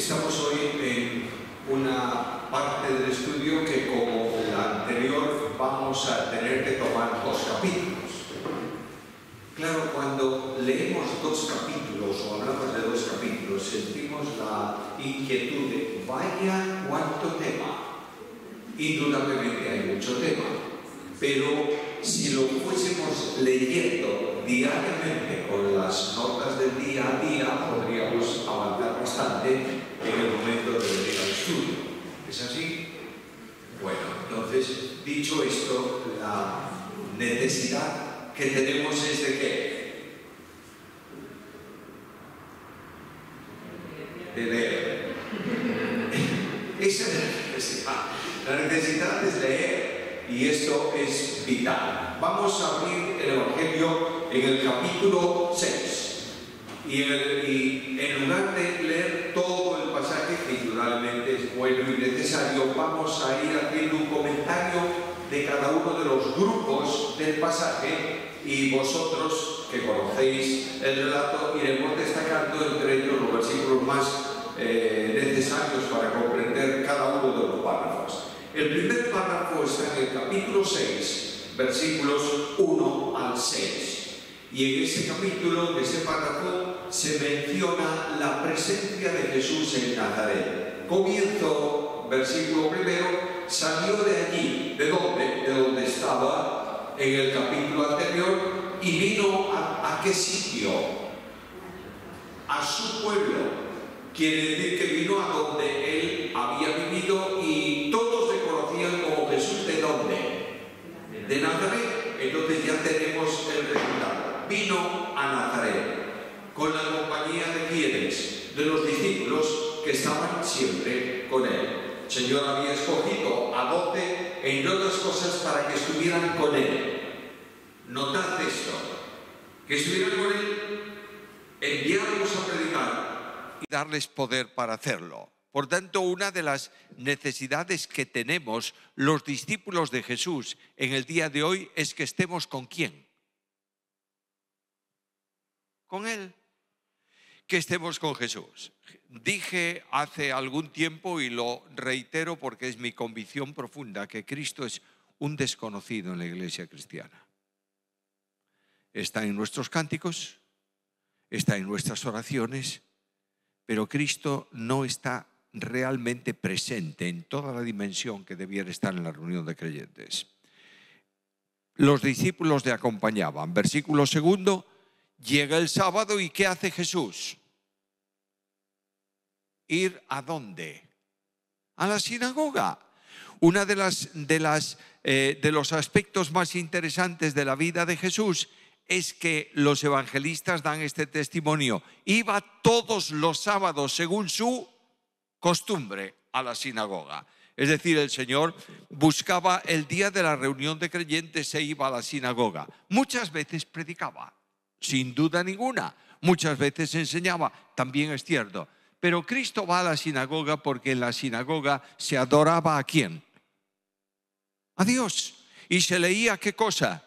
Estamos hoy en una parte del estudio que, como la anterior, vamos a tener que tomar dos capítulos. Claro, cuando leemos dos capítulos o hablamos de dos capítulos, sentimos la inquietud de, vaya cuánto tema. Indudablemente hay mucho tema, pero si lo fuésemos leyendo diariamente con las notas del día a día podríamos avanzar bastante en el momento de venir al estudio. ¿Es así? Bueno, entonces, dicho esto, la necesidad que tenemos es de qué? De leer. Esa es la necesidad. La necesidad es leer y esto es vital. Vamos a abrir el Evangelio en el capítulo 6. Y, en lugar de leer todo el pasaje, que naturalmente es bueno y necesario, vamos a ir haciendo un comentario de cada uno de los grupos del pasaje y vosotros que conocéis el relato iremos destacando entre ellos los versículos más eh, necesarios para comprender cada uno de los párrafos. El primer párrafo está en el capítulo 6, versículos 1 al 6. Y en ese capítulo, de ese párrafo, se menciona la presencia de Jesús en Nazaret. Comienzo, versículo primero, salió de allí, ¿de dónde? De donde estaba en el capítulo anterior, y vino a, qué sitio? A su pueblo. Quiere decir que vino a donde él había vivido y todos le conocían como Jesús. ¿De dónde? De Nazaret. Entonces ya tenemos el resultado vino a Nazaret, con la compañía de quienes, de los discípulos que estaban siempre con él. Señor había escogido a doce, entre otras cosas, para que estuvieran con él. Notad esto, que estuvieran con él, enviarlos a predicar y darles poder para hacerlo. Por tanto, una de las necesidades que tenemos los discípulos de Jesús en el día de hoy es que estemos con quién? con Él, que estemos con Jesús. Dije hace algún tiempo y lo reitero porque es mi convicción profunda que Cristo es un desconocido en la iglesia cristiana. Está en nuestros cánticos, está en nuestras oraciones, pero Cristo no está realmente presente en toda la dimensión que debiera estar en la reunión de creyentes. Los discípulos le acompañaban. Versículo segundo, Llega el sábado y ¿qué hace Jesús? ¿Ir a dónde? A la sinagoga. Una de las de las eh, de los aspectos más interesantes de la vida de Jesús es que los evangelistas dan este testimonio. Iba todos los sábados, según su costumbre, a la sinagoga. Es decir, el Señor buscaba el día de la reunión de creyentes e iba a la sinagoga. Muchas veces predicaba sin duda ninguna. Muchas veces enseñaba, también es cierto. Pero Cristo va a la sinagoga porque en la sinagoga se adoraba a quién? A Dios. Y se leía qué cosa?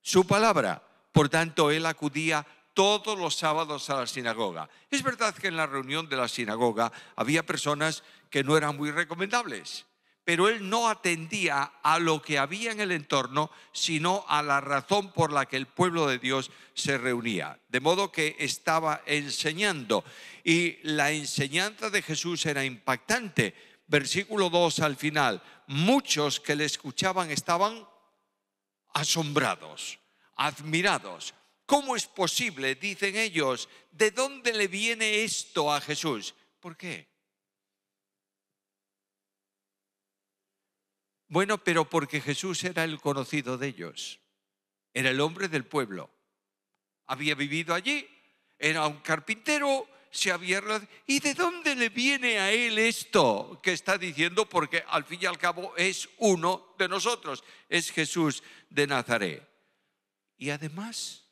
Su palabra. Por tanto, él acudía todos los sábados a la sinagoga. Es verdad que en la reunión de la sinagoga había personas que no eran muy recomendables pero él no atendía a lo que había en el entorno, sino a la razón por la que el pueblo de Dios se reunía. De modo que estaba enseñando. Y la enseñanza de Jesús era impactante. Versículo 2 al final. Muchos que le escuchaban estaban asombrados, admirados. ¿Cómo es posible? Dicen ellos. ¿De dónde le viene esto a Jesús? ¿Por qué? Bueno, pero porque Jesús era el conocido de ellos, era el hombre del pueblo. Había vivido allí, era un carpintero, se había... ¿Y de dónde le viene a él esto que está diciendo? Porque al fin y al cabo es uno de nosotros, es Jesús de Nazaret. Y además,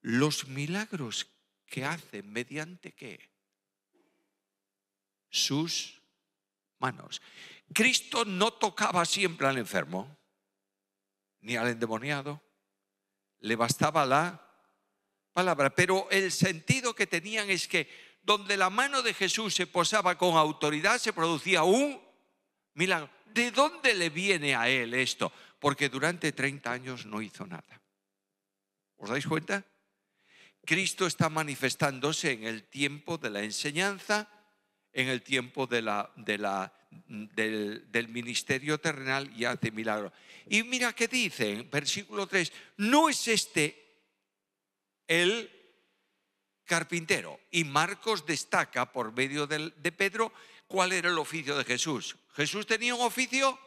los milagros que hace, mediante qué? Sus manos. Cristo no tocaba siempre al enfermo, ni al endemoniado. Le bastaba la palabra. Pero el sentido que tenían es que donde la mano de Jesús se posaba con autoridad se producía un milagro. ¿De dónde le viene a él esto? Porque durante 30 años no hizo nada. ¿Os dais cuenta? Cristo está manifestándose en el tiempo de la enseñanza, en el tiempo del, ministerio terrenal y hace milagros. Y mira qué dice, versículo 3, no es este el carpintero. Y Marcos destaca por medio de Pedro cuál era el oficio de Jesús. ¿Jesús tenía un oficio?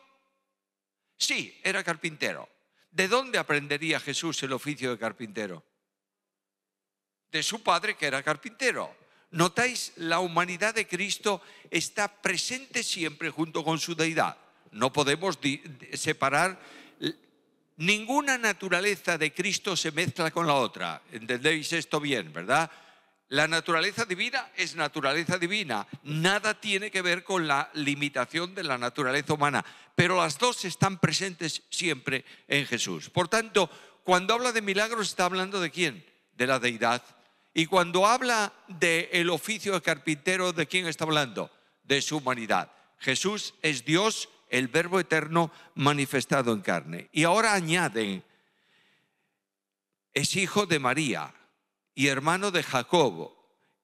Sí, era carpintero. ¿De dónde aprendería Jesús el oficio de carpintero? De su padre que era carpintero. Notáis, la humanidad de Cristo está presente siempre junto con su deidad. No podemos separar ninguna naturaleza de Cristo se mezcla con la otra. ¿Entendéis esto bien, verdad? La naturaleza divina es naturaleza divina. Nada tiene que ver con la limitación de la naturaleza humana. Pero las dos están presentes siempre en Jesús. Por tanto, cuando habla de milagros, está hablando de quién? De la deidad y cuando habla del oficio de carpintero, ¿de quién está hablando? De su humanidad. Jesús es Dios, el Verbo eterno manifestado en carne. Y ahora añaden, es hijo de María y hermano de Jacobo,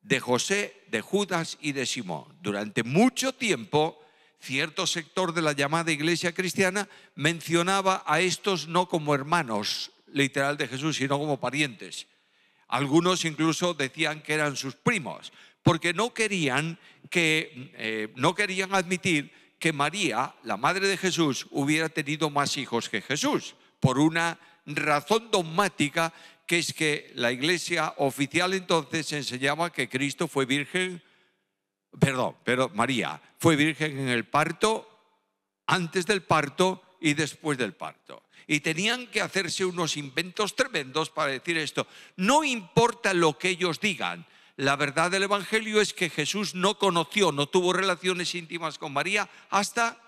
de José, de Judas y de Simón. Durante mucho tiempo, cierto sector de la llamada iglesia cristiana mencionaba a estos no como hermanos, literal de Jesús, sino como parientes. Algunos incluso decían que eran sus primos, porque no querían, que, eh, no querían admitir que María, la madre de Jesús, hubiera tenido más hijos que Jesús, por una razón dogmática que es que la iglesia oficial entonces enseñaba que Cristo fue virgen, perdón, pero María fue virgen en el parto, antes del parto y después del parto y tenían que hacerse unos inventos tremendos para decir esto. No importa lo que ellos digan, la verdad del Evangelio es que Jesús no conoció, no tuvo relaciones íntimas con María hasta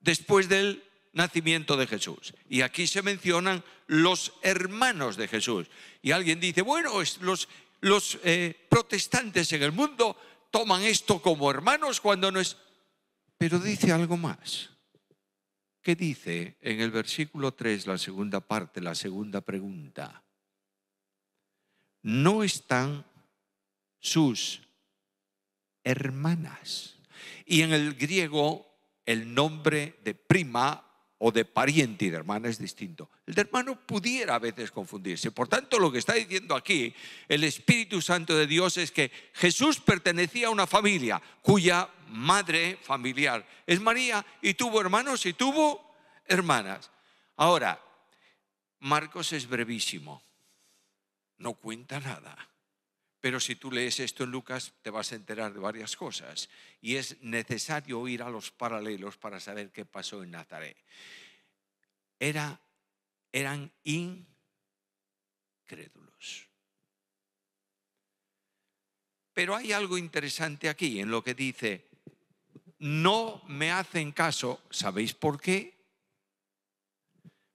después del nacimiento de Jesús. Y aquí se mencionan los hermanos de Jesús. Y alguien dice, bueno, los, eh, protestantes en el mundo toman esto como hermanos cuando no es... Pero dice algo más. ¿Qué dice en el versículo 3, la segunda parte, la segunda pregunta? No están sus hermanas. Y en el griego el nombre de prima o de pariente y de hermana es distinto. El de hermano pudiera a veces confundirse. Por tanto, lo que está diciendo aquí el Espíritu Santo de Dios es que Jesús pertenecía a una familia cuya madre familiar es María y tuvo hermanos y tuvo hermanas. Ahora, Marcos es brevísimo, no cuenta nada. Pero si tú lees esto en Lucas, te vas a enterar de varias cosas. Y es necesario ir a los paralelos para saber qué pasó en Nazaret. eran incrédulos. Pero hay algo interesante aquí en lo que dice, no me hacen caso. ¿Sabéis por qué?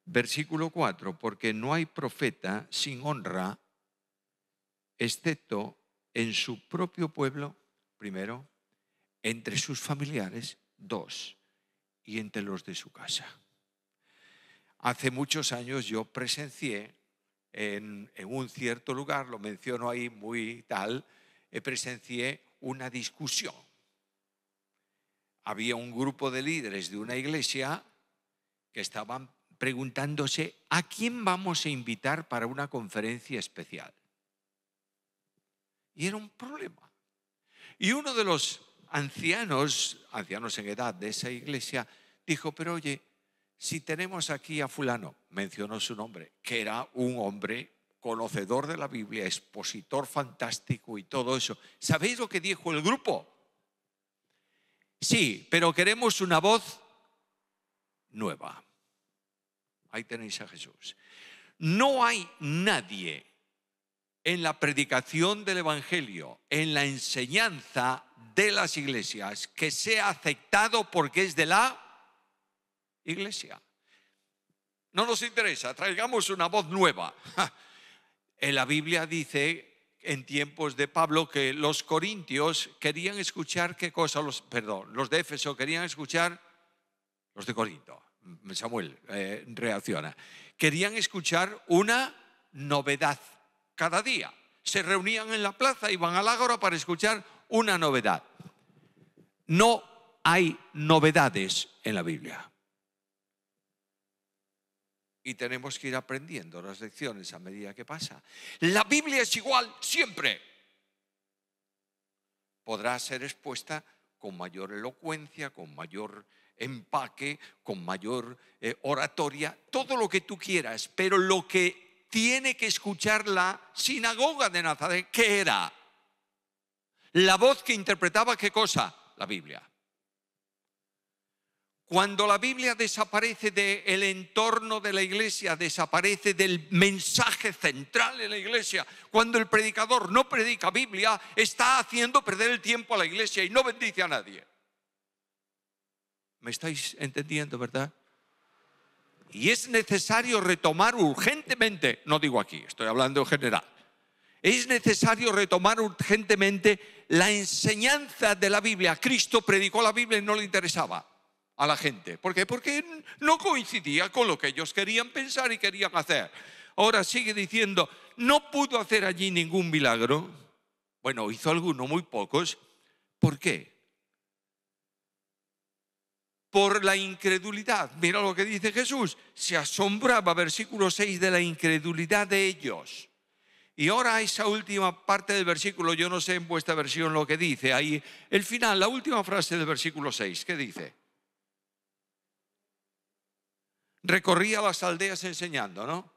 Versículo 4, porque no hay profeta sin honra excepto en su propio pueblo, primero, entre sus familiares, dos, y entre los de su casa. Hace muchos años yo presencié en, un cierto lugar, lo menciono ahí muy tal, eh, presencié una discusión. Había un grupo de líderes de una iglesia que estaban preguntándose a quién vamos a invitar para una conferencia especial. Y era un problema. Y uno de los ancianos, ancianos en edad de esa iglesia, dijo, pero oye, si tenemos aquí a fulano, mencionó su nombre, que era un hombre conocedor de la Biblia, expositor fantástico y todo eso. ¿Sabéis lo que dijo el grupo? Sí, pero queremos una voz nueva. Ahí tenéis a Jesús. No hay nadie en la predicación del Evangelio, en la enseñanza de las iglesias, que sea aceptado porque es de la iglesia. No nos interesa, traigamos una voz nueva. En la Biblia dice en tiempos de Pablo que los corintios querían escuchar qué cosa, los, perdón, los de Éfeso querían escuchar, los de Corinto, Samuel eh, reacciona, querían escuchar una novedad cada día. Se reunían en la plaza, y iban al ágora para escuchar una novedad. No hay novedades en la Biblia. Y tenemos que ir aprendiendo las lecciones a medida que pasa. La Biblia es igual siempre. Podrá ser expuesta con mayor elocuencia, con mayor empaque, con mayor eh, oratoria, todo lo que tú quieras, pero lo que tiene que escuchar la sinagoga de Nazaret, ¿qué era la voz que interpretaba qué cosa? La Biblia. Cuando la Biblia desaparece del entorno de la iglesia, desaparece del mensaje central de la iglesia, cuando el predicador no predica Biblia, está haciendo perder el tiempo a la iglesia y no bendice a nadie. ¿Me estáis entendiendo, verdad? y es necesario retomar urgentemente, no digo aquí, estoy hablando en general, es necesario retomar urgentemente la enseñanza de la Biblia. Cristo predicó la Biblia y no le interesaba a la gente. ¿Por qué? Porque no coincidía con lo que ellos querían pensar y querían hacer. Ahora sigue diciendo, no pudo hacer allí ningún milagro. Bueno, hizo algunos, muy pocos. ¿Por qué? por la incredulidad. Mira lo que dice Jesús. Se asombraba, versículo 6, de la incredulidad de ellos. Y ahora esa última parte del versículo, yo no sé en vuestra versión lo que dice, ahí el final, la última frase del versículo 6, ¿qué dice? Recorría las aldeas enseñando, ¿no?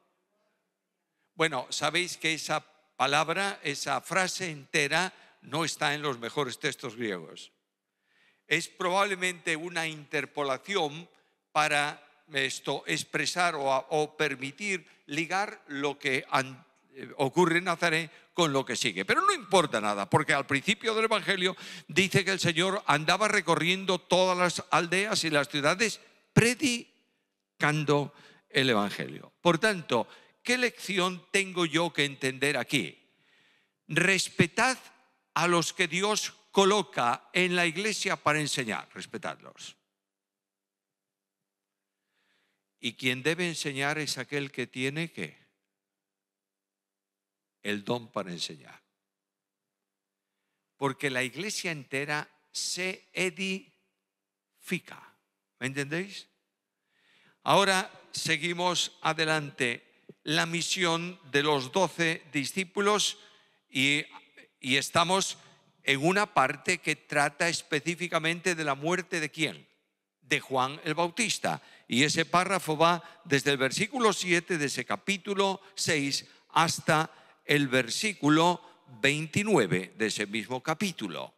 Bueno, sabéis que esa palabra, esa frase entera no está en los mejores textos griegos es probablemente una interpolación para esto expresar o, permitir ligar lo que eh, ocurre en Nazaret con lo que sigue. Pero no importa nada, porque al principio del Evangelio dice que el Señor andaba recorriendo todas las aldeas y las ciudades predicando el Evangelio. Por tanto, ¿qué lección tengo yo que entender aquí? Respetad a los que Dios coloca en la iglesia para enseñar, respetadlos. Y quien debe enseñar es aquel que tiene que el don para enseñar. Porque la iglesia entera se edifica. ¿Me entendéis? Ahora seguimos adelante. La misión de los doce discípulos y, y estamos en una parte que trata específicamente de la muerte de quién? De Juan el Bautista. Y ese párrafo va desde el versículo 7 de ese capítulo 6 hasta el versículo 29 de ese mismo capítulo.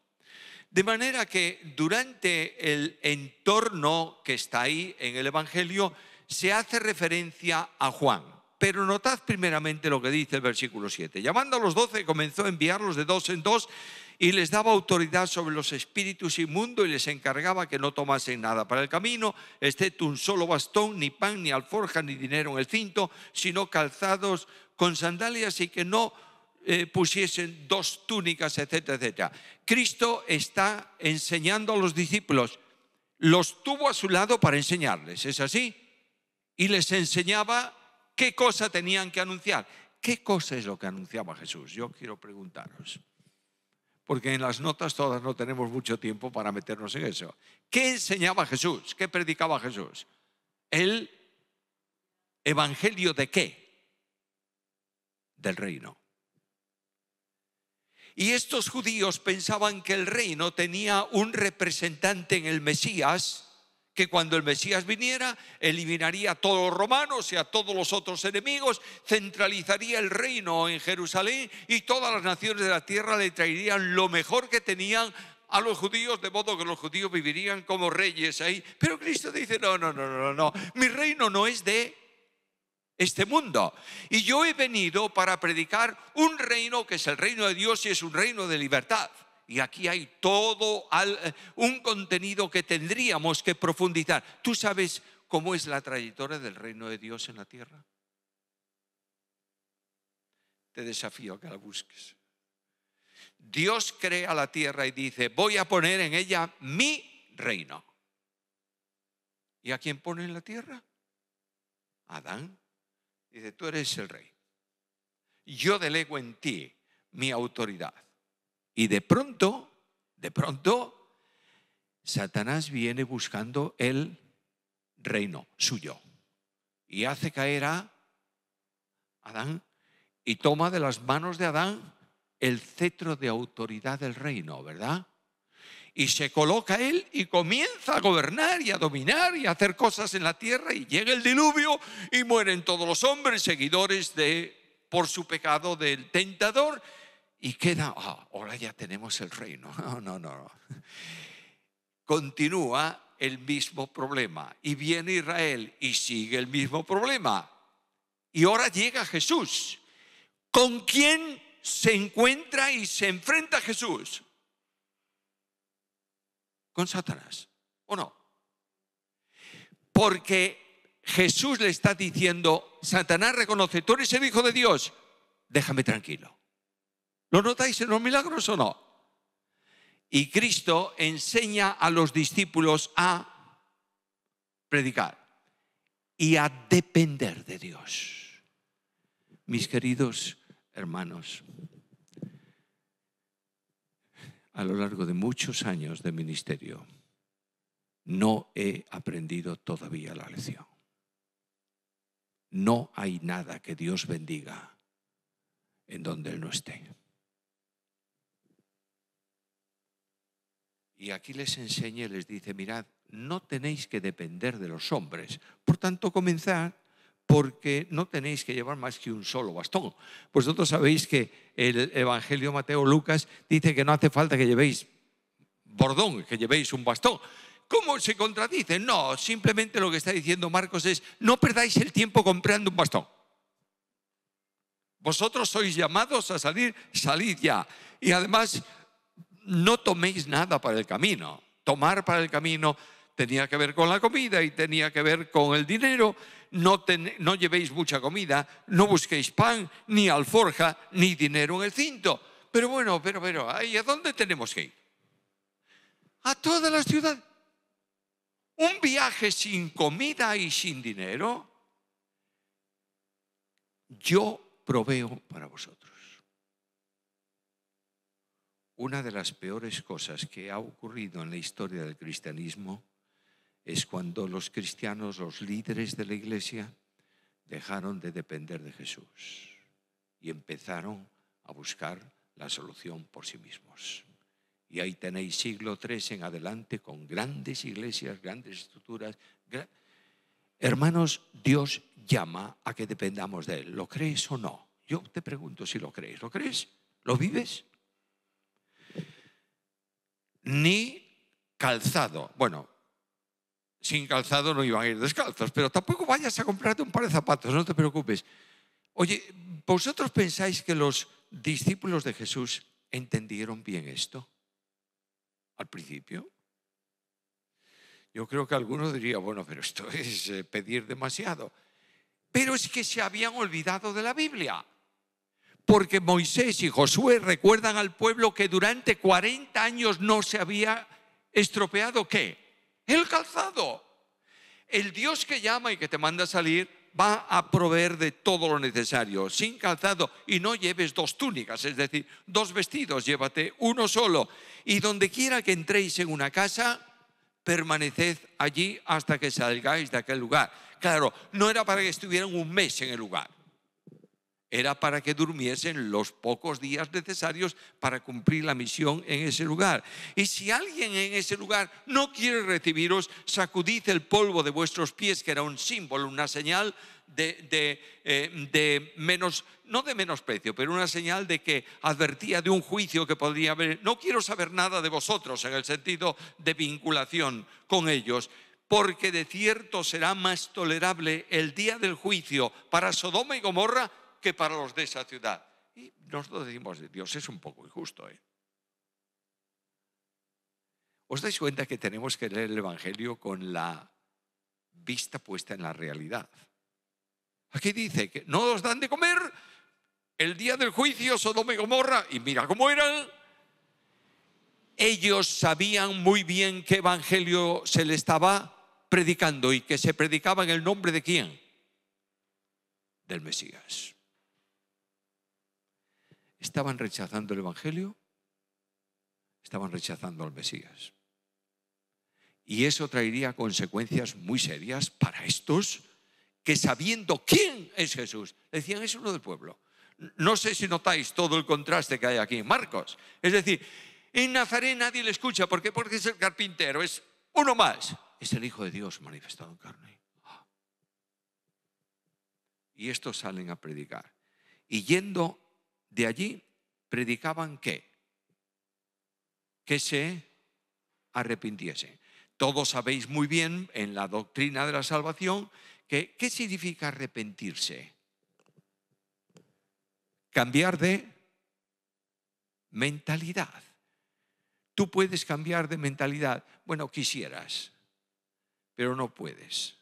De manera que durante el entorno que está ahí en el Evangelio se hace referencia a Juan. Pero notad primeramente lo que dice el versículo 7. Llamando a los doce comenzó a enviarlos de dos en dos y les daba autoridad sobre los espíritus inmundos y les encargaba que no tomasen nada para el camino, excepto un solo bastón, ni pan, ni alforja, ni dinero en el cinto, sino calzados con sandalias y que no eh, pusiesen dos túnicas, etcétera, etcétera. Cristo está enseñando a los discípulos, los tuvo a su lado para enseñarles, ¿es así? Y les enseñaba qué cosa tenían que anunciar. ¿Qué cosa es lo que anunciaba Jesús? Yo quiero preguntaros porque en las notas todas no tenemos mucho tiempo para meternos en eso. ¿Qué enseñaba Jesús? ¿Qué predicaba Jesús? El evangelio de qué? Del reino. Y estos judíos pensaban que el reino tenía un representante en el Mesías que cuando el Mesías viniera, eliminaría a todos los romanos y a todos los otros enemigos, centralizaría el reino en Jerusalén y todas las naciones de la tierra le traerían lo mejor que tenían a los judíos, de modo que los judíos vivirían como reyes ahí. Pero Cristo dice, no, no, no, no, no, mi reino no es de este mundo. Y yo he venido para predicar un reino que es el reino de Dios y es un reino de libertad y aquí hay todo eh, un contenido que tendríamos que profundizar. ¿Tú sabes cómo es la trayectoria del reino de Dios en la tierra? Te desafío a que la busques. Dios crea la tierra y dice, voy a poner en ella mi reino. ¿Y a quién pone en la tierra? Adán. Dice, tú eres el rey. Yo delego en ti mi autoridad. Y de pronto, de pronto, Satanás viene buscando el reino suyo y hace caer a Adán y toma de las manos de Adán el cetro de autoridad del reino, ¿verdad? Y se coloca él y comienza a gobernar y a dominar y a hacer cosas en la tierra y llega el diluvio y mueren todos los hombres seguidores de por su pecado del tentador y queda, ah, ahora ya tenemos el reino. No, no, no. Continúa el mismo problema y viene Israel y sigue el mismo problema. Y ahora llega Jesús. ¿Con quién se encuentra y se enfrenta Jesús? Con Satanás, ¿o no? Porque Jesús le está diciendo, Satanás reconoce, tú eres el Hijo de Dios, déjame tranquilo. ¿Lo notáis en los milagros o no? Y Cristo enseña a los discípulos a predicar y a depender de Dios. Mis queridos hermanos, a lo largo de muchos años de ministerio, no he aprendido todavía la lección. No hay nada que Dios bendiga en donde Él no esté. Y aquí les enseña y les dice, mirad, no tenéis que depender de los hombres. Por tanto, comenzad porque no tenéis que llevar más que un solo bastón. Pues vosotros sabéis que el Evangelio Mateo Lucas dice que no hace falta que llevéis bordón, que llevéis un bastón. ¿Cómo se contradice? No, simplemente lo que está diciendo Marcos es, no perdáis el tiempo comprando un bastón. Vosotros sois llamados a salir, salid ya. Y además no toméis nada para el camino. Tomar para el camino tenía que ver con la comida y tenía que ver con el dinero. No, llevéis mucha comida, no busquéis pan, ni alforja, ni dinero en el cinto. Pero bueno, pero, pero, a dónde tenemos que ir? A toda la ciudad. Un viaje sin comida y sin dinero, yo proveo para vosotros. Una de las peores cosas que ha ocurrido en la historia del cristianismo es cuando los cristianos, los líderes de la iglesia, dejaron de depender de Jesús y empezaron a buscar la solución por sí mismos. Y ahí tenéis siglo III en adelante con grandes iglesias, grandes estructuras. Hermanos, Dios llama a que dependamos de Él. ¿Lo crees o no? Yo te pregunto si lo crees. ¿Lo crees? ¿Lo vives? ni calzado. Bueno, sin calzado no iban a ir descalzos, pero tampoco vayas a comprarte un par de zapatos, no te preocupes. Oye, ¿vosotros pensáis que los discípulos de Jesús entendieron bien esto al principio? Yo creo que algunos dirían, bueno, pero esto es eh, pedir demasiado. Pero es que se habían olvidado de la Biblia porque Moisés y Josué recuerdan al pueblo que durante 40 años no se había estropeado qué? El calzado. El Dios que llama y que te manda salir va a proveer de todo lo necesario, sin calzado, y no lleves dos túnicas, es decir, dos vestidos, llévate uno solo. Y donde quiera que entréis en una casa, permaneced allí hasta que salgáis de aquel lugar. Claro, no era para que estuvieran un mes en el lugar era para que durmiesen los pocos días necesarios para cumplir la misión en ese lugar. Y si alguien en ese lugar no quiere recibiros, sacudid el polvo de vuestros pies, que era un símbolo, una señal de, de, eh, de menos, no de menosprecio, pero una señal de que advertía de un juicio que podría haber. No quiero saber nada de vosotros en el sentido de vinculación con ellos porque de cierto será más tolerable el día del juicio para Sodoma y Gomorra que para los de esa ciudad. Y nosotros decimos, Dios es un poco injusto. ¿eh? ¿Os dais cuenta que tenemos que leer el Evangelio con la vista puesta en la realidad? Aquí dice que no os dan de comer el día del juicio Sodoma y Gomorra, y mira cómo eran. Ellos sabían muy bien qué evangelio se le estaba predicando y que se predicaba en el nombre de quién? Del Mesías estaban rechazando el Evangelio, estaban rechazando al Mesías. Y eso traería consecuencias muy serias para estos que sabiendo quién es Jesús, decían, es uno del pueblo. No sé si notáis todo el contraste que hay aquí en Marcos. Es decir, en Nazaret nadie le escucha. ¿Por qué? Porque es el carpintero, es uno más. Es el Hijo de Dios manifestado en carne. Y estos salen a predicar. Y yendo de allí predicaban que, que se arrepintiese. Todos sabéis muy bien en la doctrina de la salvación que qué significa arrepentirse. Cambiar de mentalidad. Tú puedes cambiar de mentalidad. Bueno, quisieras, pero no puedes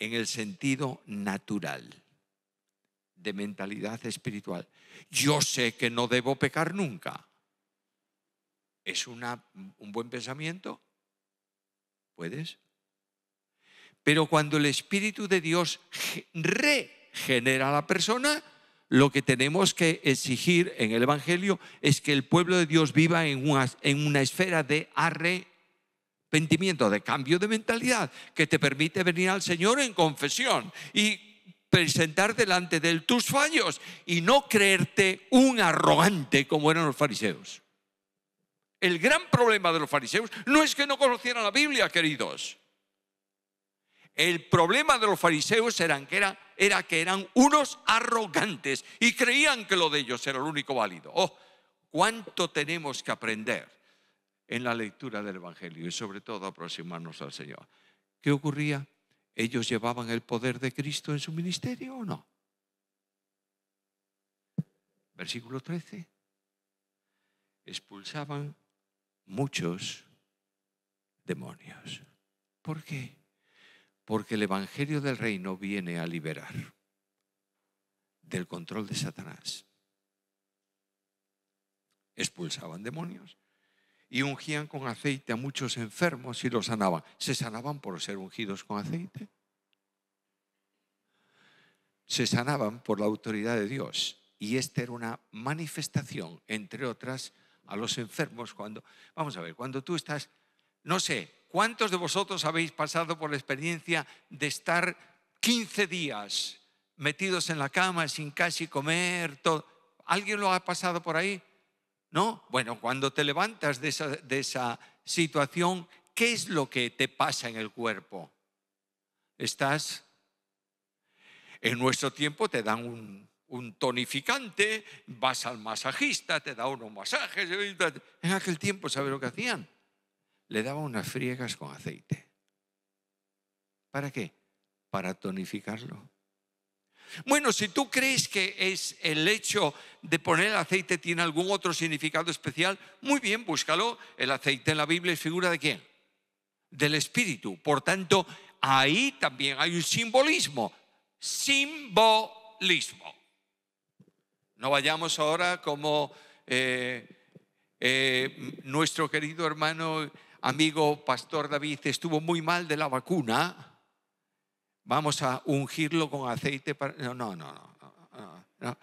en el sentido natural de mentalidad espiritual. Yo sé que no debo pecar nunca. ¿Es una, un buen pensamiento? ¿Puedes? Pero cuando el Espíritu de Dios regenera a la persona, lo que tenemos que exigir en el Evangelio es que el pueblo de Dios viva en una, en una esfera de arrepentimiento, de cambio de mentalidad, que te permite venir al Señor en confesión y presentar delante de él tus fallos y no creerte un arrogante como eran los fariseos. El gran problema de los fariseos no es que no conocieran la Biblia, queridos. El problema de los fariseos era que eran unos arrogantes y creían que lo de ellos era lo único válido. Oh, cuánto tenemos que aprender en la lectura del Evangelio y sobre todo aproximarnos al Señor. ¿Qué ocurría? ¿Ellos llevaban el poder de Cristo en su ministerio o no? Versículo 13. Expulsaban muchos demonios. ¿Por qué? Porque el Evangelio del Reino viene a liberar del control de Satanás. Expulsaban demonios y ungían con aceite a muchos enfermos y los sanaban. ¿Se sanaban por ser ungidos con aceite? Se sanaban por la autoridad de Dios. Y esta era una manifestación, entre otras, a los enfermos cuando, vamos a ver, cuando tú estás, no sé, ¿cuántos de vosotros habéis pasado por la experiencia de estar 15 días metidos en la cama sin casi comer? Todo? ¿Alguien lo ha pasado por ahí? ¿no? Bueno, cuando te levantas de esa, situación, ¿qué es lo que te pasa en el cuerpo? Estás... En nuestro tiempo te dan un, un tonificante, vas al masajista, te da unos masajes. En aquel tiempo, ¿sabes lo que hacían? Le daban unas friegas con aceite. ¿Para qué? Para tonificarlo. Bueno, si tú crees que es el hecho de poner el aceite tiene algún otro significado especial, muy bien, búscalo. El aceite en la Biblia es figura de quién? Del Espíritu. Por tanto, ahí también hay un simbolismo. Simbolismo. No vayamos ahora como eh, eh, nuestro querido hermano, amigo, pastor David, estuvo muy mal de la vacuna vamos a ungirlo con aceite para... No, no, no, no.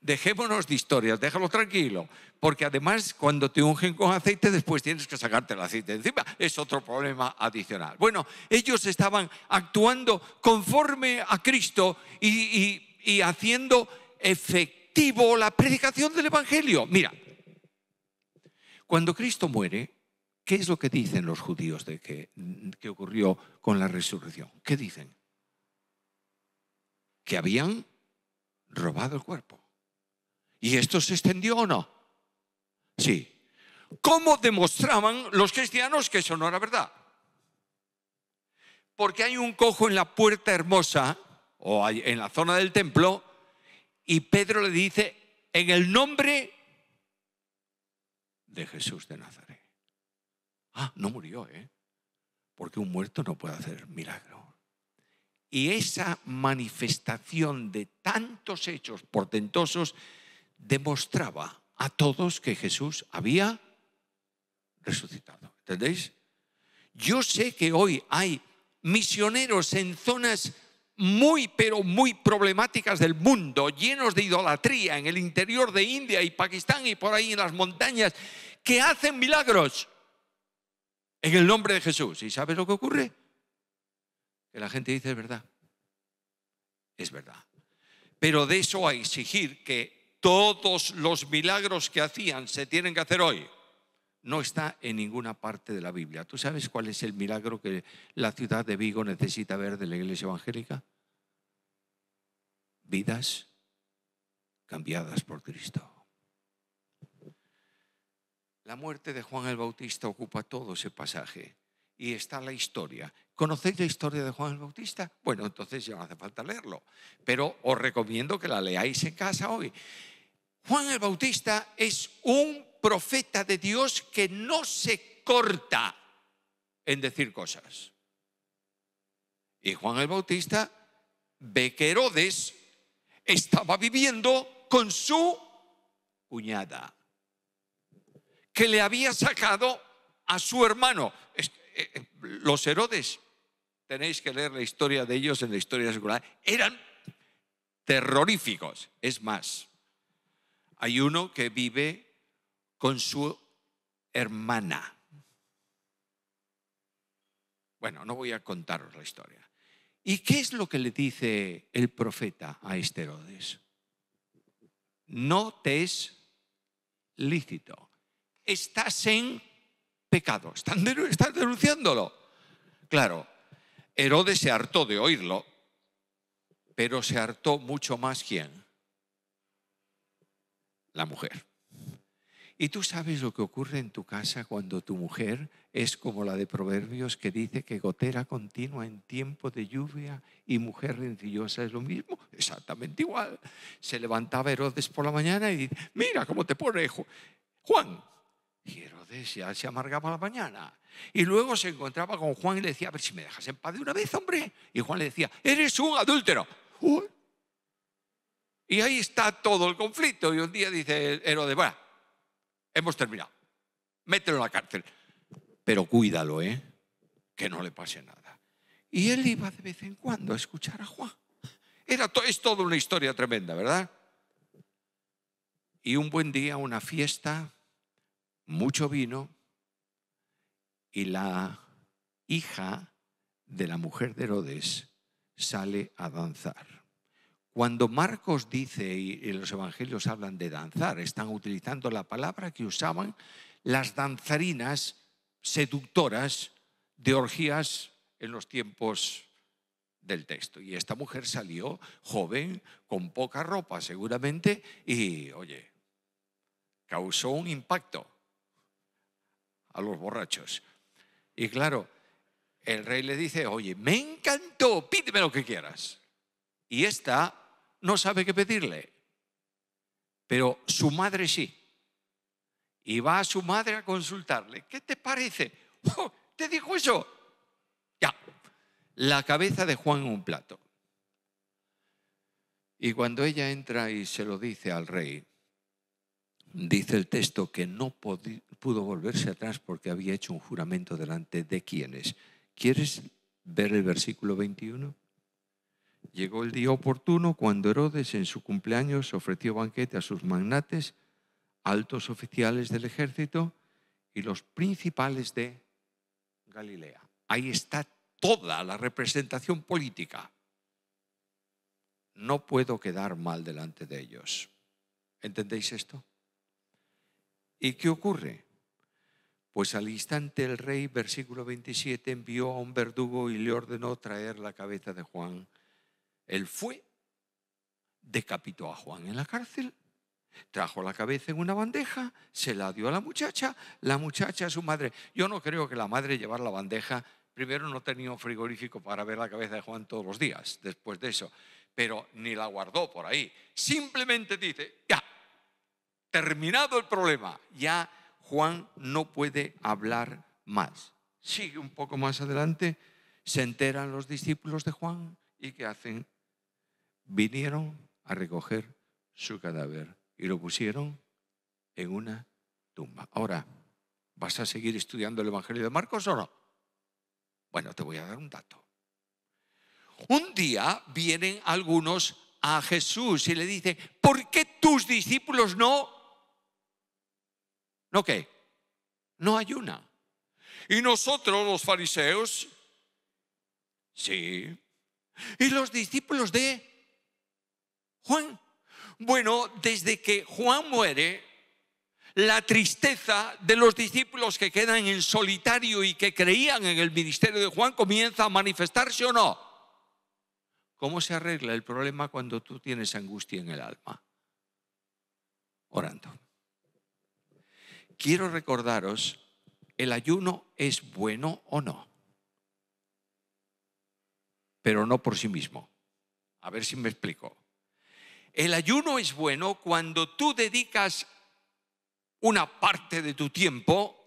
dejémonos de historias, déjalo tranquilo, porque además cuando te ungen con aceite después tienes que sacarte el aceite encima, es otro problema adicional. Bueno, ellos estaban actuando conforme a Cristo y, haciendo efectivo la predicación del Evangelio. Mira, cuando Cristo muere, ¿qué es lo que dicen los judíos de que ocurrió con la resurrección? ¿Qué dicen? que habían robado el cuerpo. ¿Y esto se extendió o no? Sí. ¿Cómo demostraban los cristianos que eso no era verdad? Porque hay un cojo en la puerta hermosa o en la zona del templo y Pedro le dice, en el nombre de Jesús de Nazaret. Ah, no murió, ¿eh? Porque un muerto no puede hacer milagro y esa manifestación de tantos hechos portentosos demostraba a todos que Jesús había resucitado. ¿Entendéis? Yo sé que hoy hay misioneros en zonas muy, pero muy problemáticas del mundo, llenos de idolatría en el interior de India y Pakistán y por ahí en las montañas, que hacen milagros en el nombre de Jesús. ¿Y sabes lo que ocurre? que la gente dice es verdad. Es verdad. Pero de eso a exigir que todos los milagros que hacían se tienen que hacer hoy, no está en ninguna parte de la Biblia. ¿Tú sabes cuál es el milagro que la ciudad de Vigo necesita ver de la iglesia evangélica? Vidas cambiadas por Cristo. La muerte de Juan el Bautista ocupa todo ese pasaje y está la historia. ¿Conocéis la historia de Juan el Bautista? Bueno, entonces ya no hace falta leerlo, pero os recomiendo que la leáis en casa hoy. Juan el Bautista es un profeta de Dios que no se corta en decir cosas. Y Juan el Bautista ve que Herodes estaba viviendo con su cuñada, que le había sacado a su hermano. Eh, eh, los Herodes, tenéis que leer la historia de ellos en la historia secular, eran terroríficos. Es más, hay uno que vive con su hermana. Bueno, no voy a contaros la historia. ¿Y qué es lo que le dice el profeta a este Herodes? No te es lícito. Estás en pecado. Están, denunciándolo. Claro, Herodes se hartó de oírlo, pero se hartó mucho más quién? La mujer. Y tú sabes lo que ocurre en tu casa cuando tu mujer es como la de Proverbios que dice que gotera continua en tiempo de lluvia y mujer rencillosa es lo mismo, exactamente igual. Se levantaba Herodes por la mañana y dice, mira cómo te pone Juan, y Herodes ya se amargaba la mañana. Y luego se encontraba con Juan y le decía, a ver si me dejas en paz de una vez, hombre. Y Juan le decía, eres un adúltero. Y ahí está todo el conflicto. Y un día dice Herodes, bueno, hemos terminado. Mételo en la cárcel. Pero cuídalo, ¿eh? Que no le pase nada. Y él iba de vez en cuando a escuchar a Juan. Era es toda una historia tremenda, ¿verdad? Y un buen día, una fiesta, mucho vino y la hija de la mujer de Herodes sale a danzar. Cuando Marcos dice, y los evangelios hablan de danzar, están utilizando la palabra que usaban las danzarinas seductoras de orgías en los tiempos del texto. Y esta mujer salió joven, con poca ropa seguramente, y, oye, causó un impacto a los borrachos. Y claro, el rey le dice, oye, me encantó, pídeme lo que quieras. Y esta no sabe qué pedirle, pero su madre sí. Y va a su madre a consultarle, ¿qué te parece? ¡Oh! ¿Te dijo eso? Ya, la cabeza de Juan en un plato. Y cuando ella entra y se lo dice al rey, dice el texto que no, podía, pudo volverse atrás porque había hecho un juramento delante de quienes. ¿Quieres ver el versículo 21? Llegó el día oportuno cuando Herodes en su cumpleaños ofreció banquete a sus magnates, altos oficiales del ejército y los principales de Galilea. Ahí está toda la representación política. No puedo quedar mal delante de ellos. ¿Entendéis esto? ¿Y qué ocurre? Pues al instante el rey, versículo 27, envió a un verdugo y le ordenó traer la cabeza de Juan. Él fue, decapitó a Juan en la cárcel, trajo la cabeza en una bandeja, se la dio a la muchacha, la muchacha a su madre. Yo no creo que la madre llevar la bandeja, primero no tenía un frigorífico para ver la cabeza de Juan todos los días, después de eso, pero ni la guardó por ahí. Simplemente dice, ya, terminado el problema, ya Juan no puede hablar más. Sigue un poco más adelante, se enteran los discípulos de Juan y ¿qué hacen? Vinieron a recoger su cadáver y lo pusieron en una tumba. Ahora, ¿vas a seguir estudiando el Evangelio de Marcos o no? Bueno, te voy a dar un dato. Un día vienen algunos a Jesús y le dicen, ¿por qué tus discípulos no ¿No qué? No una. Y nosotros los fariseos, sí. Y los discípulos de Juan. Bueno, desde que Juan muere, la tristeza de los discípulos que quedan en solitario y que creían en el ministerio de Juan comienza a manifestarse o no. ¿Cómo se arregla el problema cuando tú tienes angustia en el alma? quiero recordaros, ¿el ayuno es bueno o no? Pero no por sí mismo. A ver si me explico. El ayuno es bueno cuando tú dedicas una parte de tu tiempo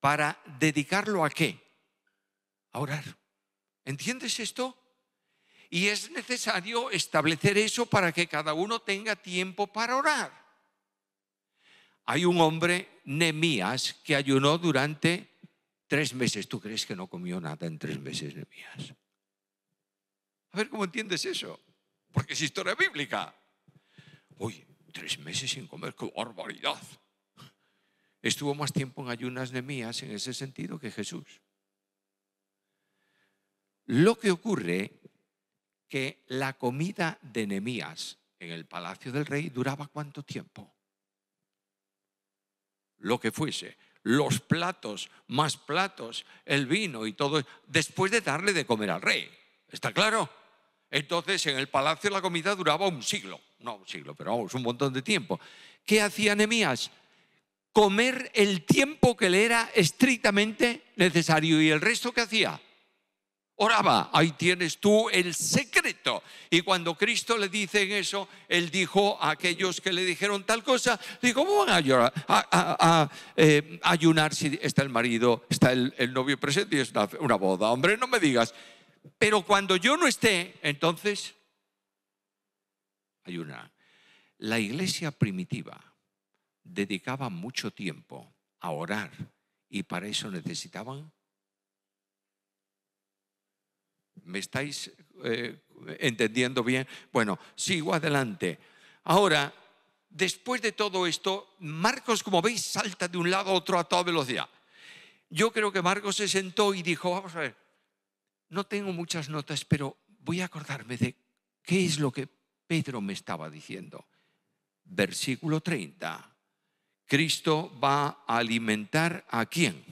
para dedicarlo a qué? A orar. ¿Entiendes esto? Y es necesario establecer eso para que cada uno tenga tiempo para orar hay un hombre, Nemías, que ayunó durante tres meses. ¿Tú crees que no comió nada en tres meses, Nemías? A ver cómo entiendes eso, porque es historia bíblica. Uy, tres meses sin comer, qué barbaridad. Estuvo más tiempo en ayunas Nemías en ese sentido que Jesús. Lo que ocurre que la comida de Nemías en el palacio del rey duraba cuánto tiempo? lo que fuese, los platos, más platos, el vino y todo, después de darle de comer al rey. ¿Está claro? Entonces en el palacio la comida duraba un siglo, no un siglo, pero vamos, un montón de tiempo. ¿Qué hacía Neemías? Comer el tiempo que le era estrictamente necesario y el resto qué hacía oraba. Ahí tienes tú el secreto. Y cuando Cristo le dice eso, él dijo a aquellos que le dijeron tal cosa, digo, ¿cómo van a, eh, ayunar si está el marido, está el, novio presente y es una, boda? Hombre, no me digas. Pero cuando yo no esté, entonces ayunar. La iglesia primitiva dedicaba mucho tiempo a orar y para eso necesitaban ¿Me estáis eh, entendiendo bien? Bueno, sigo adelante. Ahora, después de todo esto, Marcos, como veis, salta de un lado a otro a toda velocidad. Yo creo que Marcos se sentó y dijo, vamos a ver, no tengo muchas notas, pero voy a acordarme de qué es lo que Pedro me estaba diciendo. Versículo 30. Cristo va a alimentar a quién?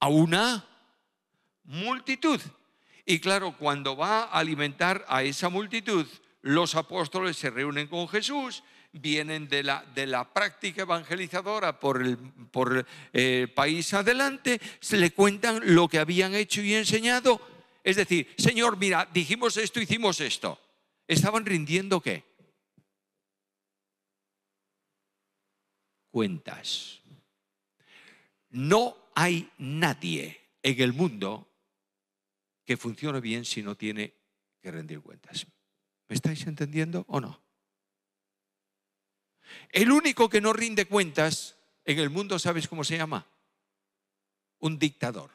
A una multitud. Y claro, cuando va a alimentar a esa multitud, los apóstoles se reúnen con Jesús, vienen de la, de la práctica evangelizadora por el, por el eh, país adelante, se le cuentan lo que habían hecho y enseñado. Es decir, Señor, mira, dijimos esto, hicimos esto. ¿Estaban rindiendo qué? Cuentas. No hay nadie en el mundo funciona bien si no tiene que rendir cuentas. ¿Me estáis entendiendo o no? El único que no rinde cuentas en el mundo, ¿sabes cómo se llama? Un dictador.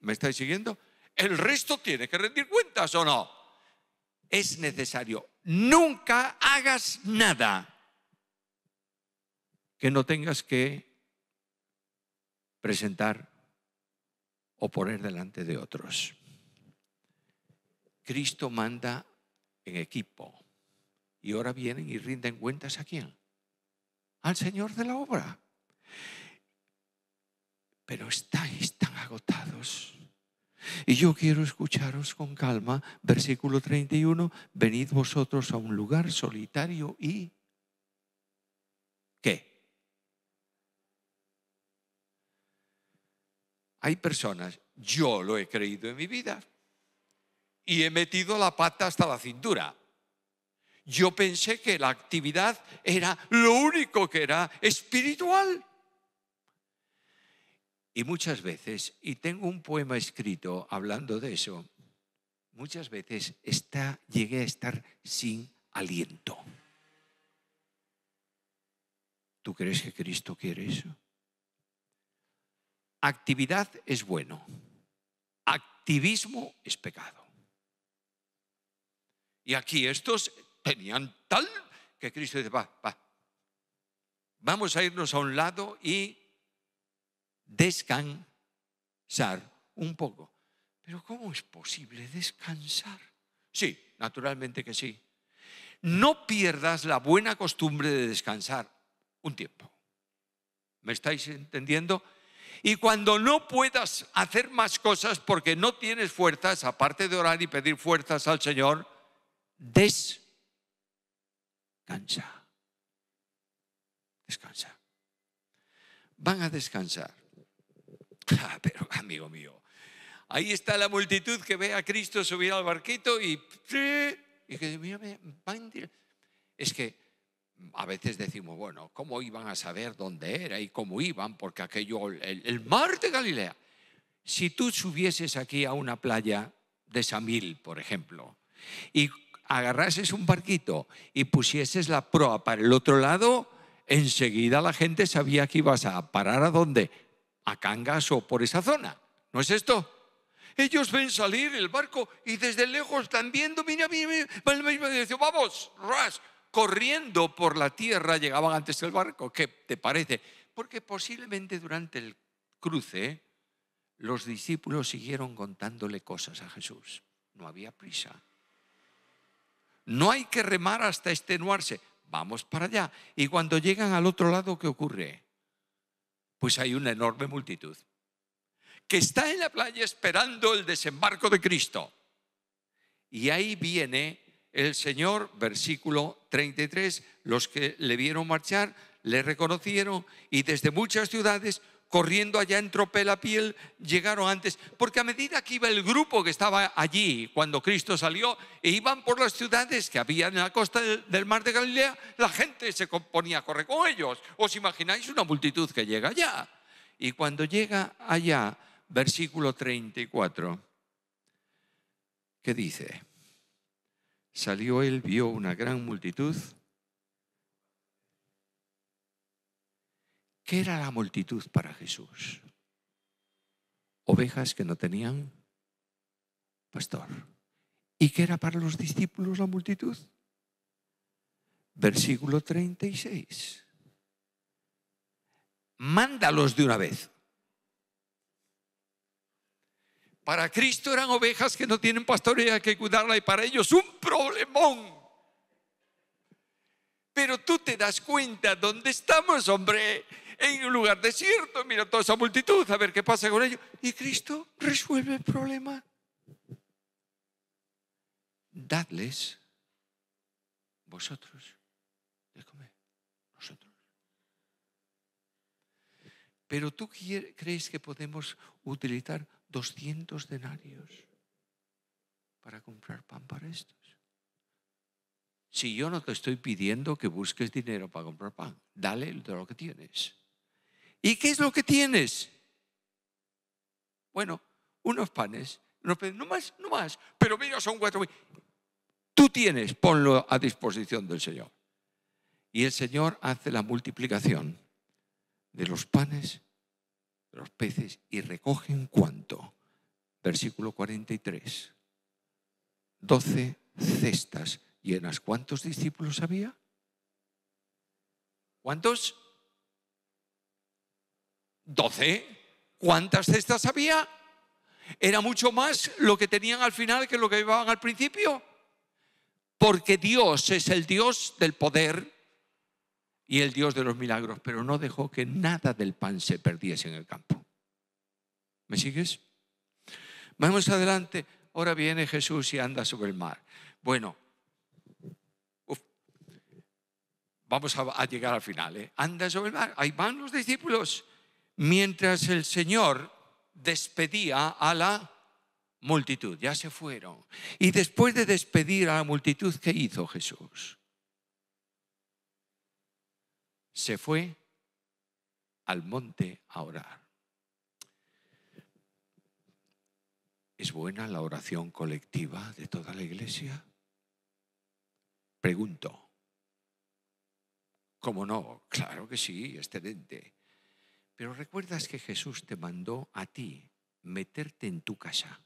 ¿Me estáis siguiendo? El resto tiene que rendir cuentas o no. Es necesario. Nunca hagas nada que no tengas que presentar o poner delante de otros. Cristo manda en equipo. Y ahora vienen y rinden cuentas a quién? Al Señor de la obra. Pero estáis Tan agotados. Y yo quiero escucharos con calma. Versículo 31, venid vosotros a un lugar solitario y... ¿Qué? hay personas, yo lo he creído en mi vida y he metido la pata hasta la cintura. Yo pensé que la actividad era lo único que era espiritual. Y muchas veces, y tengo un poema escrito hablando de eso, muchas veces está, llegué a estar sin aliento. ¿Tú crees que Cristo quiere eso? Actividad es bueno, activismo es pecado. Y aquí estos tenían tal que Cristo dice, va, va, vamos a irnos a un lado y descansar un poco. Pero ¿cómo es posible descansar? Sí, naturalmente que sí. No pierdas la buena costumbre de descansar un tiempo. ¿Me estáis entendiendo? Y cuando no puedas hacer más cosas porque no tienes fuerzas, aparte de orar y pedir fuerzas al Señor, descansa. Descansa. Van a descansar. Ah, pero amigo mío, ahí está la multitud que ve a Cristo subir al barquito y, es que a veces decimos, bueno, ¿cómo iban a saber dónde era y cómo iban? Porque aquello, el, mar de Galilea. Si tú subieses aquí a una playa de Samil, por ejemplo, y agarrases un barquito y pusieses la proa para el otro lado, enseguida la gente sabía que ibas a parar a dónde, a Cangas o por esa zona. ¿No es esto? Ellos ven salir el barco y desde lejos están viendo, mira, mira, mira, mira, mira vamos, ras, corriendo por la tierra llegaban antes del barco. ¿Qué te parece? Porque posiblemente durante el cruce los discípulos siguieron contándole cosas a Jesús. No había prisa. No hay que remar hasta extenuarse. Vamos para allá. Y cuando llegan al otro lado, ¿qué ocurre? Pues hay una enorme multitud que está en la playa esperando el desembarco de Cristo. Y ahí viene el Señor, versículo 33, los que le vieron marchar le reconocieron y desde muchas ciudades, corriendo allá en tropel la piel, llegaron antes, porque a medida que iba el grupo que estaba allí cuando Cristo salió e iban por las ciudades que había en la costa del, mar de Galilea, la gente se ponía a correr con ellos. ¿Os imagináis una multitud que llega allá? Y cuando llega allá, versículo 34, ¿qué dice? Salió él, vio una gran multitud. ¿Qué era la multitud para Jesús? Ovejas que no tenían pastor. ¿Y qué era para los discípulos la multitud? Versículo 36. Mándalos de una vez. Para Cristo eran ovejas que no tienen pastorea que cuidarla y para ellos un problemón. Pero tú te das cuenta dónde estamos, hombre, en un lugar desierto. Mira toda esa multitud, a ver qué pasa con ellos. Y Cristo resuelve el problema. Dadles vosotros déjame, nosotros. Pero tú crees que podemos utilizar 200 denarios para comprar pan para estos. Si yo no te estoy pidiendo que busques dinero para comprar pan, dale de lo que tienes. ¿Y qué es lo que tienes? Bueno, unos panes, panes, no más, no más, pero mira, son cuatro mil. Tú tienes, ponlo a disposición del Señor. Y el Señor hace la multiplicación de los panes los peces y recogen cuánto. Versículo 43. Doce cestas llenas. ¿Cuántos discípulos había? ¿Cuántos? Doce. ¿Cuántas cestas había? Era mucho más lo que tenían al final que lo que llevaban al principio. Porque Dios es el Dios del poder y el Dios de los milagros, pero no dejó que nada del pan se perdiese en el campo. ¿Me sigues? Vamos adelante. Ahora viene Jesús y anda sobre el mar. Bueno, vamos a, llegar al final. ¿eh? Anda sobre el mar. Ahí van los discípulos. Mientras el Señor despedía a la multitud, ya se fueron. Y después de despedir a la multitud, ¿qué hizo Jesús? se fue al monte a orar. ¿Es buena la oración colectiva de toda la iglesia? Pregunto. ¿Cómo no? Claro que sí, excelente. Pero recuerdas que Jesús te mandó a ti meterte en tu casa,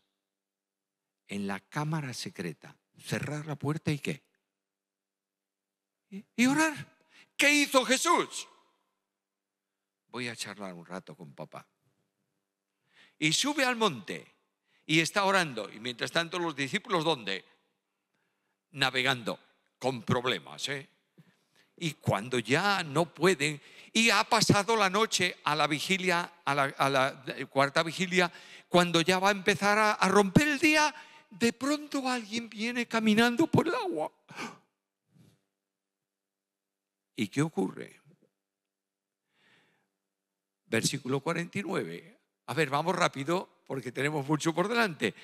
en la cámara secreta, cerrar la puerta y qué? Y orar. ¿Qué hizo Jesús? Voy a charlar un rato con papá. Y sube al monte y está orando. Y mientras tanto los discípulos, ¿dónde? Navegando, con problemas. ¿eh? Y cuando ya no pueden, y ha pasado la noche a la vigilia, a la, cuarta vigilia, cuando ya va a empezar a, a romper el día, de pronto alguien viene caminando por el agua. ¿Y qué ocurre? Versículo 49. A ver, vamos rápido porque tenemos mucho por delante.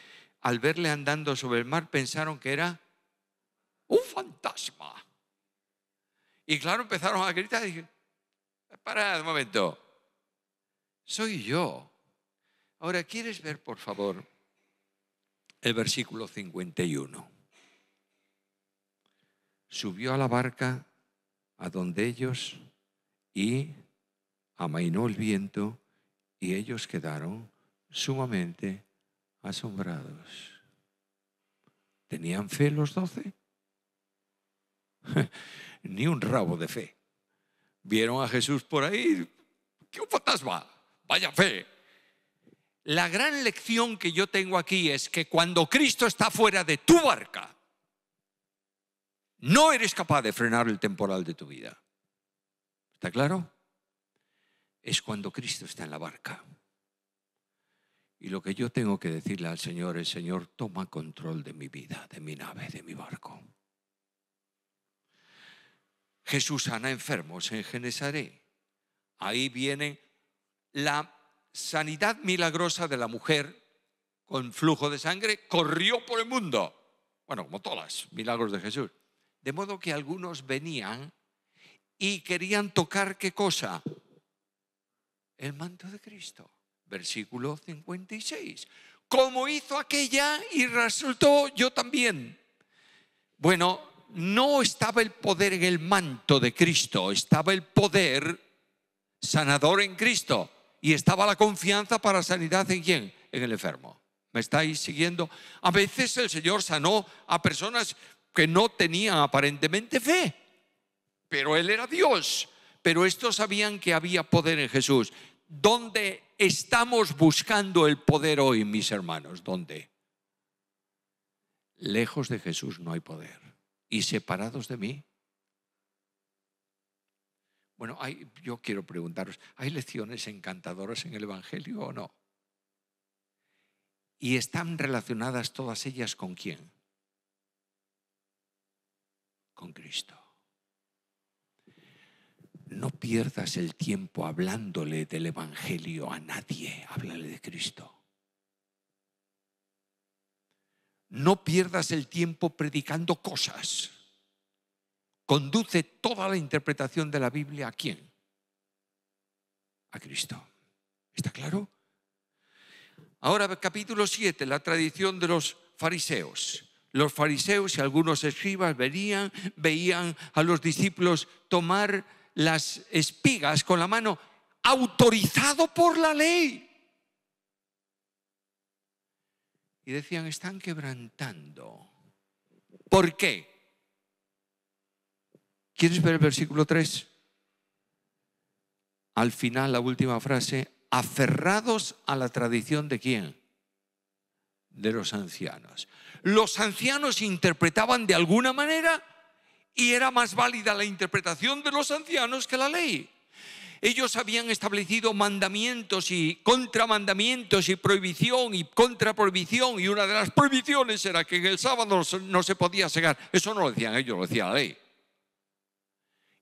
Al verle andando sobre el mar pensaron que era un fantasma. Y claro, empezaron a gritar y dije, para un momento, soy yo. Ahora, ¿quieres ver, por favor, el versículo 51? Subió a la barca a donde ellos y amainó el viento y ellos quedaron sumamente asombrados. ¿Tenían fe los doce? Ni un rabo de fe. Vieron a Jesús por ahí. ¡Qué un fantasma! ¡Vaya fe! La gran lección que yo tengo aquí es que cuando Cristo está fuera de tu barca, no eres capaz de frenar el temporal de tu vida. ¿Está claro? Es cuando Cristo está en la barca. Y lo que yo tengo que decirle al Señor es, Señor, toma control de mi vida, de mi nave, de mi barco. Jesús sana enfermos en Genesaré. Ahí viene la sanidad milagrosa de la mujer con flujo de sangre, corrió por el mundo. Bueno, como todas, milagros de Jesús. De modo que algunos venían y querían tocar qué cosa? El manto de Cristo. Versículo 56. Como hizo aquella y resultó yo también. Bueno, no estaba el poder en el manto de Cristo, estaba el poder sanador en Cristo y estaba la confianza para sanidad en quién? En el enfermo. ¿Me estáis siguiendo? A veces el Señor sanó a personas que no tenían aparentemente fe, pero Él era Dios. Pero estos sabían que había poder en Jesús. ¿Dónde estamos buscando el poder hoy, mis hermanos? ¿Dónde? Lejos de Jesús no hay poder. Y separados de mí. Bueno, yo quiero preguntaros, ¿hay lecciones encantadoras en el Evangelio o no? ¿Y están relacionadas todas ellas con quién? con Cristo. No pierdas el tiempo hablándole del Evangelio a nadie, háblale de Cristo. No pierdas el tiempo predicando cosas. Conduce toda la interpretación de la Biblia a quién? A Cristo. ¿Está claro? Ahora capítulo 7, la tradición de los fariseos. Los fariseos y algunos escribas venían, veían a los discípulos tomar las espigas con la mano, autorizado por la ley. Y decían, están quebrantando. ¿Por qué? ¿Quieres ver el versículo 3? Al final, la última frase, aferrados a la tradición de quién? De los ancianos los ancianos interpretaban de alguna manera y era más válida la interpretación de los ancianos que la ley. Ellos habían establecido mandamientos y contramandamientos y prohibición y contraprohibición y una de las prohibiciones era que en el sábado no se podía segar. Eso no lo decían ellos, lo decía la ley.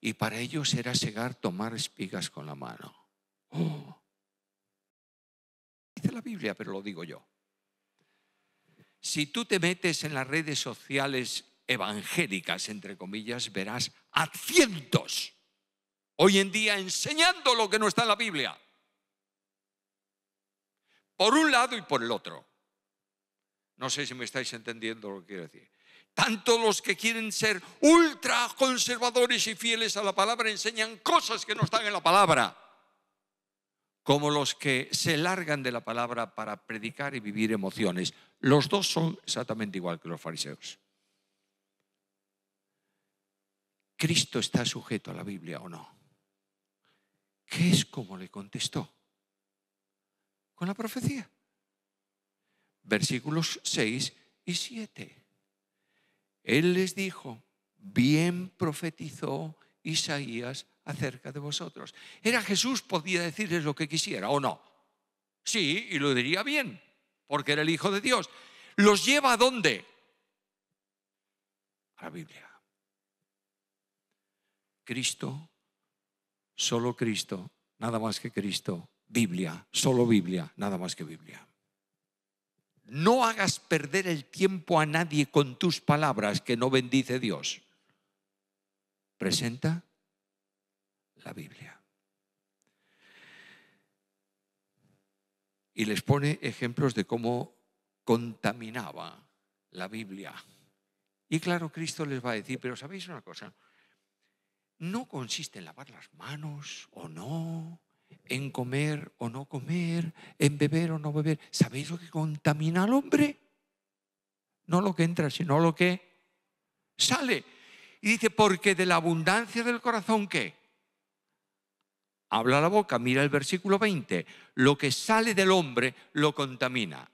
Y para ellos era segar tomar espigas con la mano. Oh. Dice la Biblia, pero lo digo yo. Si tú te metes en las redes sociales evangélicas, entre comillas, verás a cientos hoy en día enseñando lo que no está en la Biblia. Por un lado y por el otro. No sé si me estáis entendiendo lo que quiero decir. Tanto los que quieren ser ultra conservadores y fieles a la palabra enseñan cosas que no están en la palabra, como los que se largan de la palabra para predicar y vivir emociones. Los dos son exactamente igual que los fariseos. ¿Cristo está sujeto a la Biblia o no? ¿Qué es como le contestó? Con la profecía. Versículos 6 y 7. Él les dijo, bien profetizó Isaías acerca de vosotros. Era Jesús, podía decirles lo que quisiera o no. Sí, y lo diría bien porque era el Hijo de Dios. ¿Los lleva a dónde? A la Biblia. Cristo, solo Cristo, nada más que Cristo. Biblia, solo Biblia, nada más que Biblia. No hagas perder el tiempo a nadie con tus palabras que no bendice Dios. Presenta la Biblia. y les pone ejemplos de cómo contaminaba la Biblia. Y claro, Cristo les va a decir, pero ¿sabéis una cosa? No consiste en lavar las manos o no, en comer o no comer, en beber o no beber. ¿Sabéis lo que contamina al hombre? No lo que entra, sino lo que sale. Y dice, porque de la abundancia del corazón, ¿qué? habla la boca, mira el versículo 20, lo que sale del hombre lo contamina.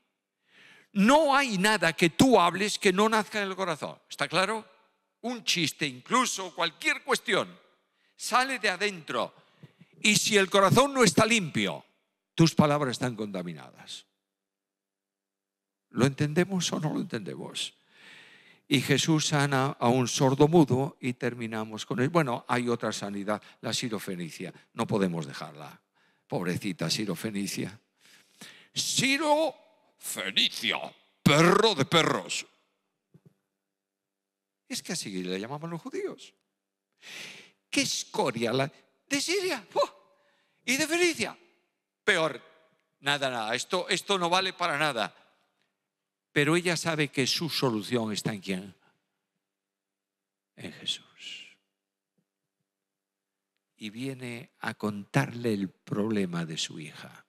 No hay nada que tú hables que no nazca en el corazón, ¿está claro? Un chiste, incluso cualquier cuestión, sale de adentro. Y si el corazón no está limpio, tus palabras están contaminadas. ¿Lo entendemos o no lo entendemos? y Jesús sana a un sordo mudo y terminamos con él. Bueno, hay otra sanidad, la sirofenicia. No podemos dejarla. Pobrecita sirofenicia. Sirofenicia, perro de perros. Es que así le llamaban los judíos. ¿Qué escoria la de Siria ¡Oh! y de Fenicia? Peor. Nada, nada. Esto, esto no vale para nada. Pero ella sabe que su solución está en quién? En Jesús. Y viene a contarle el problema de su hija.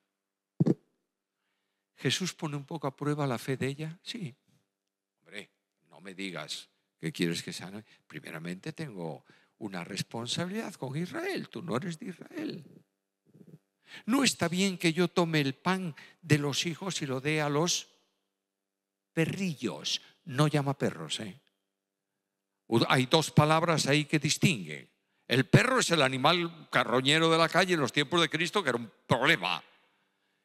¿Jesús pone un poco a prueba la fe de ella? Sí. Hombre, no me digas que quieres que sane. Primeramente tengo una responsabilidad con Israel. Tú no eres de Israel. No está bien que yo tome el pan de los hijos y lo dé a los perrillos, no llama perros. ¿eh? Hay dos palabras ahí que distinguen. El perro es el animal carroñero de la calle en los tiempos de Cristo, que era un problema.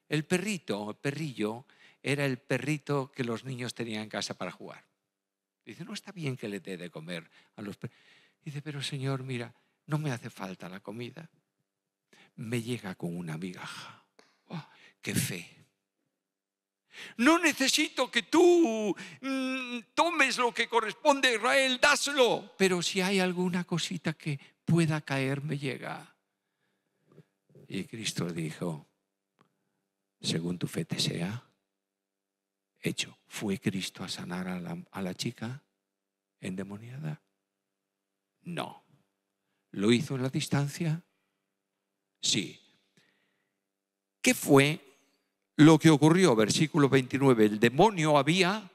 El perrito, el perrillo, era el perrito que los niños tenían en casa para jugar. Dice, no está bien que le dé de comer a los perros. Dice, pero Señor, mira, no me hace falta la comida. Me llega con una migaja. ¡Oh, ¡Qué fe! No necesito que tú mm, tomes lo que corresponde a Israel, dáselo. Pero si hay alguna cosita que pueda caer, me llega. Y Cristo dijo, según tu fe te sea hecho. ¿Fue Cristo a sanar a la, a la chica endemoniada? No. ¿Lo hizo en la distancia? Sí. ¿Qué fue lo que ocurrió, versículo 29, el demonio había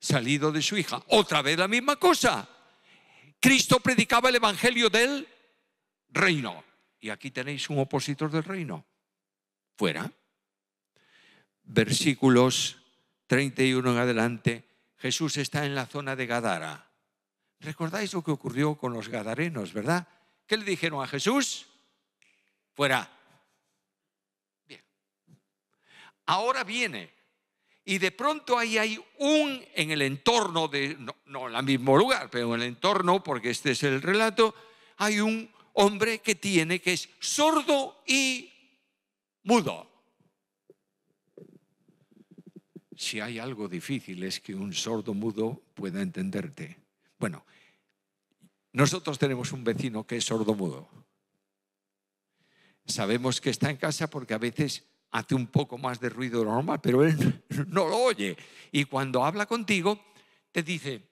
salido de su hija. Otra vez la misma cosa. Cristo predicaba el Evangelio del reino. Y aquí tenéis un opositor del reino. Fuera. Versículos 31 en adelante. Jesús está en la zona de Gadara. ¿Recordáis lo que ocurrió con los gadarenos, verdad? ¿Qué le dijeron a Jesús? Fuera. ahora viene. Y de pronto ahí hay un en el entorno de, no, no en el mismo lugar, pero en el entorno, porque este es el relato, hay un hombre que tiene que es sordo y mudo. Si hay algo difícil es que un sordo mudo pueda entenderte. Bueno, nosotros tenemos un vecino que es sordo mudo. Sabemos que está en casa porque a veces hace un poco más de ruido normal, pero él no lo oye. Y cuando habla contigo, te dice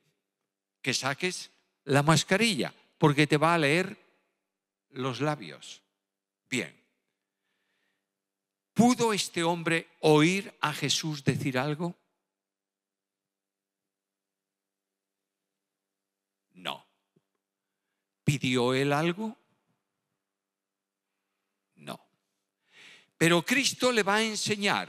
que saques la mascarilla, porque te va a leer los labios. Bien. ¿Pudo este hombre oír a Jesús decir algo? No. ¿Pidió él algo? Pero Cristo le va a enseñar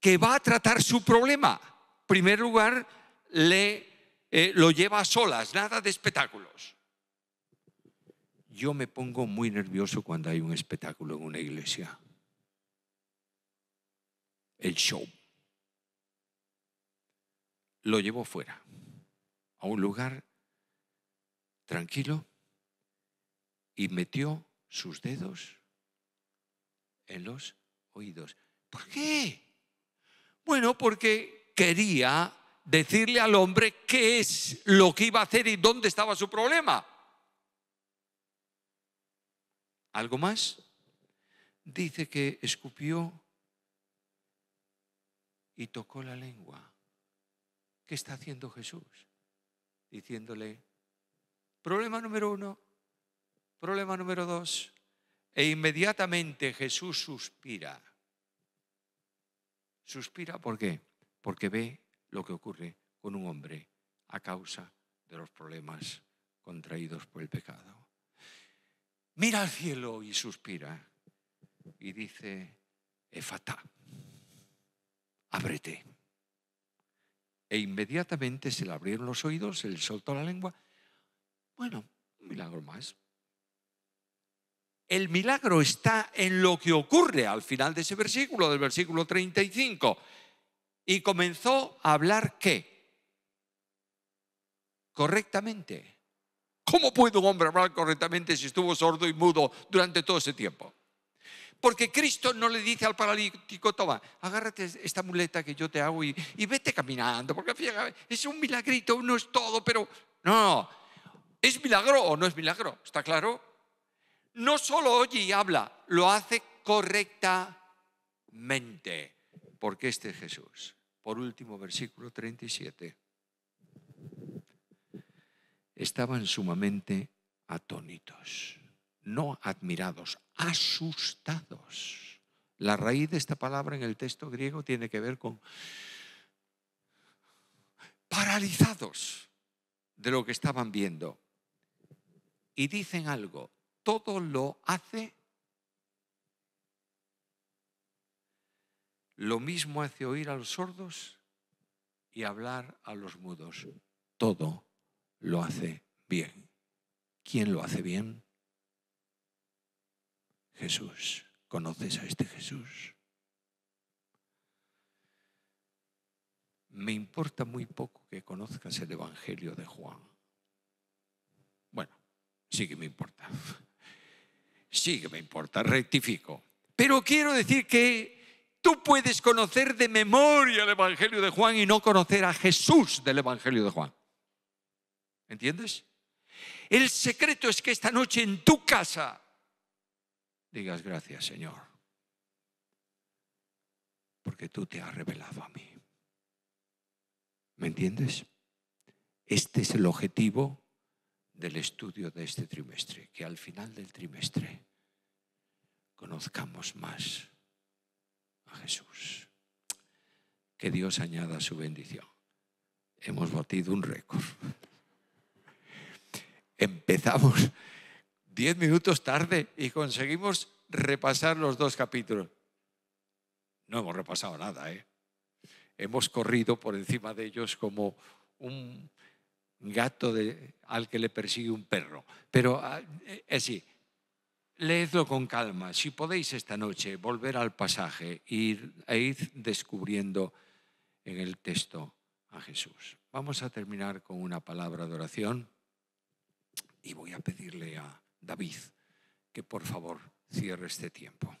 que va a tratar su problema. En primer lugar, le, eh, lo lleva a solas, nada de espectáculos. Yo me pongo muy nervioso cuando hay un espectáculo en una iglesia. El show. Lo llevó fuera, a un lugar tranquilo, y metió sus dedos en los oídos. ¿Por qué? Bueno, porque quería decirle al hombre qué es lo que iba a hacer y dónde estaba su problema. ¿Algo más? Dice que escupió y tocó la lengua. ¿Qué está haciendo Jesús? Diciéndole, problema número uno, problema número dos, e inmediatamente Jesús suspira. Suspira ¿por qué? Porque ve lo que ocurre con un hombre a causa de los problemas contraídos por el pecado. Mira al cielo y suspira y dice, efata ábrete. E inmediatamente se le abrieron los oídos, se le soltó la lengua. Bueno, un milagro más, el milagro está en lo que ocurre al final de ese versículo, del versículo 35. Y comenzó a hablar qué? Correctamente. ¿Cómo puede un hombre hablar correctamente si estuvo sordo y mudo durante todo ese tiempo? Porque Cristo no le dice al paralítico, toma, agárrate esta muleta que yo te hago y, vete caminando, porque fíjate, es un milagrito, no es todo, pero no, ¿es milagro o no es milagro? ¿Está claro? no solo oye y habla, lo hace correctamente, porque este es Jesús. Por último, versículo 37. Estaban sumamente atónitos, no admirados, asustados. La raíz de esta palabra en el texto griego tiene que ver con paralizados de lo que estaban viendo. Y dicen algo, todo lo hace. Lo mismo hace oír a los sordos y hablar a los mudos. Todo lo hace bien. ¿Quién lo hace bien? Jesús. ¿Conoces a este Jesús? Me importa muy poco que conozcas el Evangelio de Juan. Bueno, sí que me importa. Sí que me importa, rectifico. Pero quiero decir que tú puedes conocer de memoria el Evangelio de Juan y no conocer a Jesús del Evangelio de Juan. ¿Entiendes? El secreto es que esta noche en tu casa digas gracias, Señor, porque tú te has revelado a mí. ¿Me entiendes? Este es el objetivo del estudio de este trimestre, que al final del trimestre conozcamos más a Jesús. Que Dios añada su bendición. Hemos batido un récord. Empezamos diez minutos tarde y conseguimos repasar los dos capítulos. No hemos repasado nada, ¿eh? Hemos corrido por encima de ellos como un gato de, al que le persigue un perro. Pero así, ah, eh, leedlo con calma. Si podéis esta noche volver al pasaje e, e ir descubriendo en el texto a Jesús. Vamos a terminar con una palabra de oración y voy a pedirle a David que por favor cierre este tiempo.